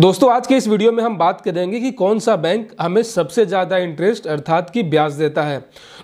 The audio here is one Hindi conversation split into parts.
दोस्तों आज के इस वीडियो में हम बात करेंगे कि कौन सा बैंक हमें सबसे ज़्यादा इंटरेस्ट अर्थात कि ब्याज देता है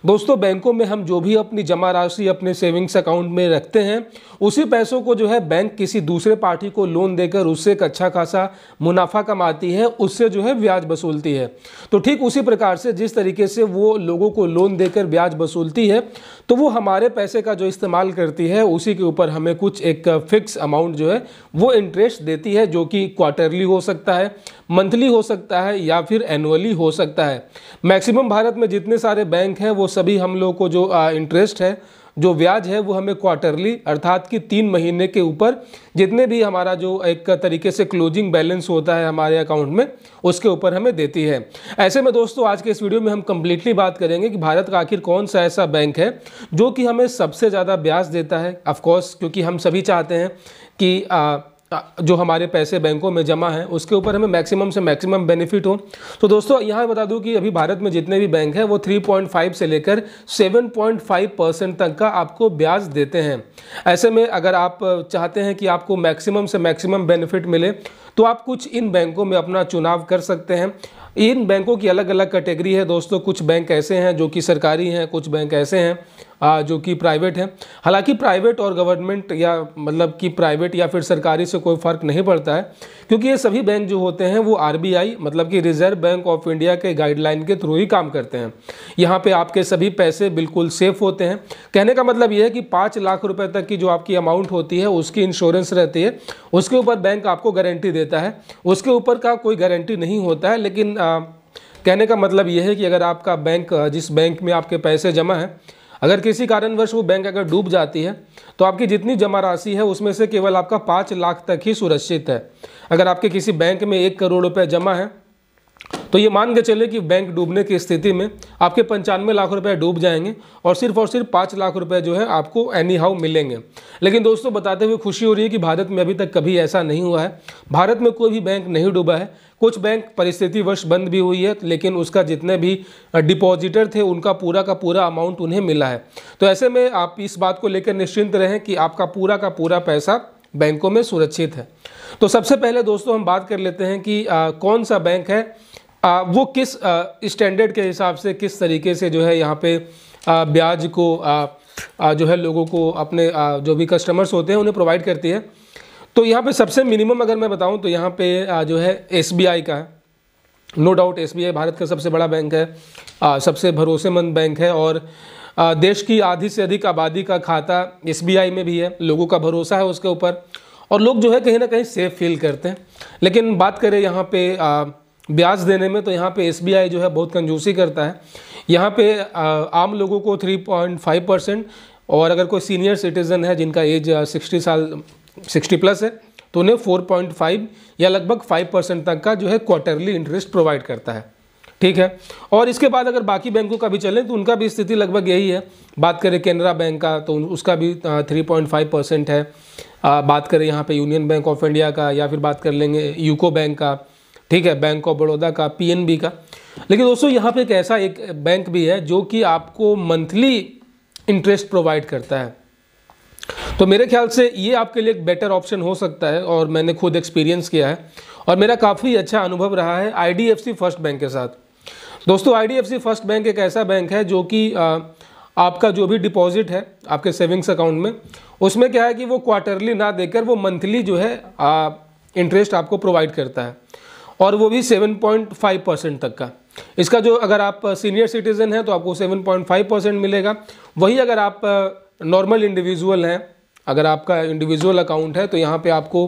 दोस्तों बैंकों में हम जो भी अपनी जमा राशि अपने सेविंग्स अकाउंट में रखते हैं उसी पैसों को जो है बैंक किसी दूसरे पार्टी को लोन देकर उससे एक अच्छा खासा मुनाफा कमाती है उससे जो है ब्याज वसूलती है तो ठीक उसी प्रकार से जिस तरीके से वो लोगों को लोन देकर ब्याज वसूलती है तो वो हमारे पैसे का जो इस्तेमाल करती है उसी के ऊपर हमें कुछ एक फिक्स अमाउंट जो है वो इंटरेस्ट देती है जो कि क्वार्टरली हो सकता है मंथली हो सकता है या फिर एनुअली हो सकता है मैक्सिमम भारत में जितने सारे बैंक हैं वो सभी हम लोग को जो इंटरेस्ट है जो ब्याज है वो हमें क्वार्टरली अर्थात कि तीन महीने के ऊपर जितने भी हमारा जो एक तरीके से क्लोजिंग बैलेंस होता है हमारे अकाउंट में उसके ऊपर हमें देती है ऐसे में दोस्तों आज के इस वीडियो में हम कम्प्लीटली बात करेंगे कि भारत का आखिर कौन सा ऐसा बैंक है जो कि हमें सबसे ज़्यादा ब्याज देता है ऑफकोर्स क्योंकि हम सभी चाहते हैं कि आ, जो हमारे पैसे बैंकों में जमा हैं उसके ऊपर हमें मैक्सिमम से मैक्सिमम बेनिफिट हो तो दोस्तों यहाँ बता दूँ कि अभी भारत में जितने भी बैंक हैं वो 3.5 से लेकर 7.5 परसेंट तक का आपको ब्याज देते हैं ऐसे में अगर आप चाहते हैं कि आपको मैक्सिमम से मैक्सिमम बेनिफिट मिले तो आप कुछ इन बैंकों में अपना चुनाव कर सकते हैं इन बैंकों की अलग अलग कैटेगरी है दोस्तों कुछ बैंक ऐसे हैं जो कि सरकारी हैं कुछ बैंक ऐसे हैं जो कि प्राइवेट है हालांकि प्राइवेट और गवर्नमेंट या मतलब कि प्राइवेट या फिर सरकारी से कोई फ़र्क नहीं पड़ता है क्योंकि ये सभी बैंक जो होते हैं वो आर मतलब कि रिजर्व बैंक ऑफ इंडिया के गाइडलाइन के थ्रू ही काम करते हैं यहाँ पर आपके सभी पैसे बिल्कुल सेफ़ होते हैं कहने का मतलब ये है कि पाँच लाख रुपये तक की जो आपकी अमाउंट होती है उसकी इंश्योरेंस रहती है उसके ऊपर बैंक आपको गारंटी देता है उसके ऊपर का कोई गारंटी नहीं होता है लेकिन आ, कहने का मतलब यह है कि अगर आपका बैंक जिस बैंक में आपके पैसे जमा हैं अगर किसी कारणवश वो बैंक अगर डूब जाती है तो आपकी जितनी जमा राशि है उसमें से केवल आपका पाँच लाख तक ही सुरक्षित है अगर आपके किसी बैंक में एक करोड़ रुपये जमा है तो ये मान के चले कि बैंक डूबने की स्थिति में आपके पंचानवे लाख रुपए डूब जाएंगे और सिर्फ और सिर्फ पाँच लाख रुपए जो है आपको एनी हाउ मिलेंगे लेकिन दोस्तों बताते हुए खुशी हो रही है कि भारत में अभी तक कभी ऐसा नहीं हुआ है भारत में कोई भी बैंक नहीं डूबा है कुछ बैंक परिस्थिति वर्ष बंद भी हुई है लेकिन उसका जितने भी डिपॉजिटर थे उनका पूरा का पूरा अमाउंट उन्हें मिला है तो ऐसे में आप इस बात को लेकर निश्चिंत रहें कि आपका पूरा का पूरा पैसा बैंकों में सुरक्षित है तो सबसे पहले दोस्तों हम बात कर लेते हैं कि आ, कौन सा बैंक है आ, वो किस स्टैंडर्ड के हिसाब से किस तरीके से जो है यहाँ पे आ, ब्याज को आ, आ, जो है लोगों को अपने आ, जो भी कस्टमर्स होते हैं उन्हें प्रोवाइड करती है तो यहाँ पे सबसे मिनिमम अगर मैं बताऊँ तो यहाँ पे आ, जो है एस का है नो डाउट एस भारत का सबसे बड़ा बैंक है आ, सबसे भरोसेमंद बैंक है और आ, देश की आधी से अधिक आबादी का खाता एस में भी है लोगों का भरोसा है उसके ऊपर और लोग जो है कहीं ना कहीं सेफ फील करते हैं लेकिन बात करें यहाँ पे ब्याज देने में तो यहाँ पे एस जो है बहुत कंजूसी करता है यहाँ पे आम लोगों को 3.5 परसेंट और अगर कोई सीनियर सिटीज़न है जिनका एज 60 साल 60 प्लस है तो उन्हें 4.5 या लगभग 5 परसेंट तक का जो है क्वार्टरली इंटरेस्ट प्रोवाइड करता है ठीक है और इसके बाद अगर बाकी बैंकों का भी चलें तो उनका भी स्थिति लगभग यही है बात करें केनरा बैंक का तो उसका भी थ्री परसेंट है बात करें यहाँ पर यूनियन बैंक ऑफ इंडिया का या फिर बात कर लेंगे यूको बैंक का ठीक है बैंक ऑफ बड़ौदा का पीएनबी का लेकिन दोस्तों यहाँ पे एक ऐसा एक बैंक भी है जो कि आपको मंथली इंटरेस्ट प्रोवाइड करता है तो मेरे ख्याल से ये आपके लिए एक बेटर ऑप्शन हो सकता है और मैंने खुद एक्सपीरियंस किया है और मेरा काफ़ी अच्छा अनुभव रहा है आई फर्स्ट बैंक के साथ दोस्तों आई फर्स्ट बैंक एक ऐसा बैंक है जो कि आपका जो भी डिपॉजिट है आपके सेविंग्स अकाउंट में उसमें क्या है कि वो क्वार्टरली ना देकर वो मंथली जो है इंटरेस्ट आपको प्रोवाइड करता है और वो भी 7.5 परसेंट तक का इसका जो अगर आप सीनियर सिटीज़न हैं तो आपको 7.5 परसेंट मिलेगा वही अगर आप नॉर्मल इंडिविजुअल हैं अगर आपका इंडिविजुअल अकाउंट है तो यहाँ पे आपको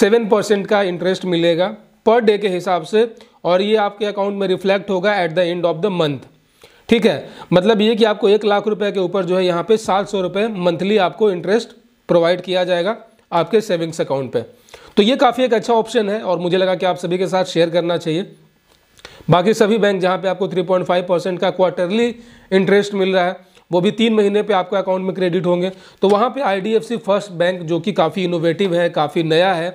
सेवन परसेंट का इंटरेस्ट मिलेगा पर डे के हिसाब से और ये आपके अकाउंट में रिफ्लेक्ट होगा at the end of the month ठीक है मतलब ये कि आपको एक लाख रुपए के ऊपर जो है यहाँ पे सात सौ रुपये मंथली आपको इंटरेस्ट प्रोवाइड किया जाएगा आपके सेविंग्स अकाउंट पे तो ये काफ़ी एक अच्छा ऑप्शन है और मुझे लगा कि आप सभी के साथ शेयर करना चाहिए बाकी सभी बैंक जहाँ पे आपको 3.5 परसेंट का क्वार्टरली इंटरेस्ट मिल रहा है वो भी तीन महीने पे आपके अकाउंट में क्रेडिट होंगे तो वहाँ पे आईडीएफसी फर्स्ट बैंक जो कि काफ़ी इनोवेटिव है काफ़ी नया है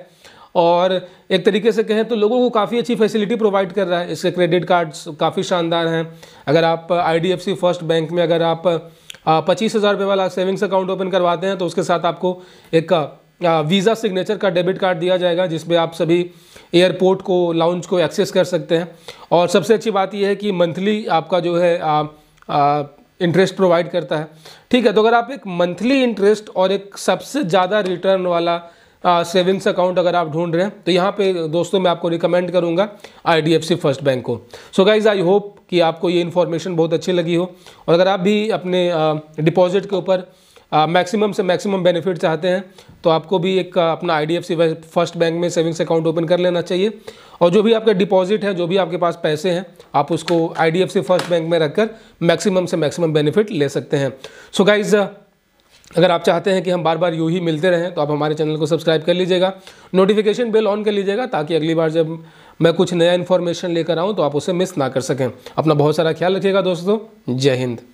और एक तरीके से कहें तो लोगों को काफ़ी अच्छी फैसिलिटी प्रोवाइड कर रहा है इसके क्रेडिट कार्ड्स काफ़ी शानदार हैं अगर आप आईडीएफसी फर्स्ट बैंक में अगर आप पच्चीस हज़ार रुपये वाला सेविंग्स अकाउंट ओपन करवाते हैं तो उसके साथ आपको एक वीज़ा सिग्नेचर का डेबिट कार्ड दिया जाएगा जिसमें आप सभी एयरपोर्ट को लाउंज को एक्सेस कर सकते हैं और सबसे अच्छी बात यह है कि मंथली आपका जो है इंटरेस्ट प्रोवाइड करता है ठीक है तो अगर आप एक मंथली इंटरेस्ट और एक सबसे ज़्यादा रिटर्न वाला सेविंग्स अकाउंट अगर आप ढूंढ रहे हैं तो यहाँ पे दोस्तों मैं आपको रिकमेंड करूँगा आई फर्स्ट बैंक को सो गाइज आई होप कि आपको ये इन्फॉर्मेशन बहुत अच्छी लगी हो और अगर आप भी अपने डिपॉजिट के ऊपर मैक्सिमम से मैक्सिमम बेनिफिट चाहते हैं तो आपको भी एक अपना आई डी फर्स्ट बैंक में सेविंग्स अकाउंट ओपन कर लेना चाहिए और जो भी आपके डिपॉजिट हैं जो भी आपके पास पैसे हैं आप उसको आई फर्स्ट बैंक में रखकर मैक्सिमम से मैक्सिमम बेनिफिट ले सकते हैं सो so गाइज़ अगर आप चाहते हैं कि हम बार बार यू ही मिलते रहें तो आप हमारे चैनल को सब्सक्राइब कर लीजिएगा नोटिफिकेशन बेल ऑन कर लीजिएगा ताकि अगली बार जब मैं कुछ नया इन्फॉर्मेशन लेकर आऊँ तो आप उसे मिस ना कर सकें अपना बहुत सारा ख्याल रखिएगा दोस्तों जय हिंद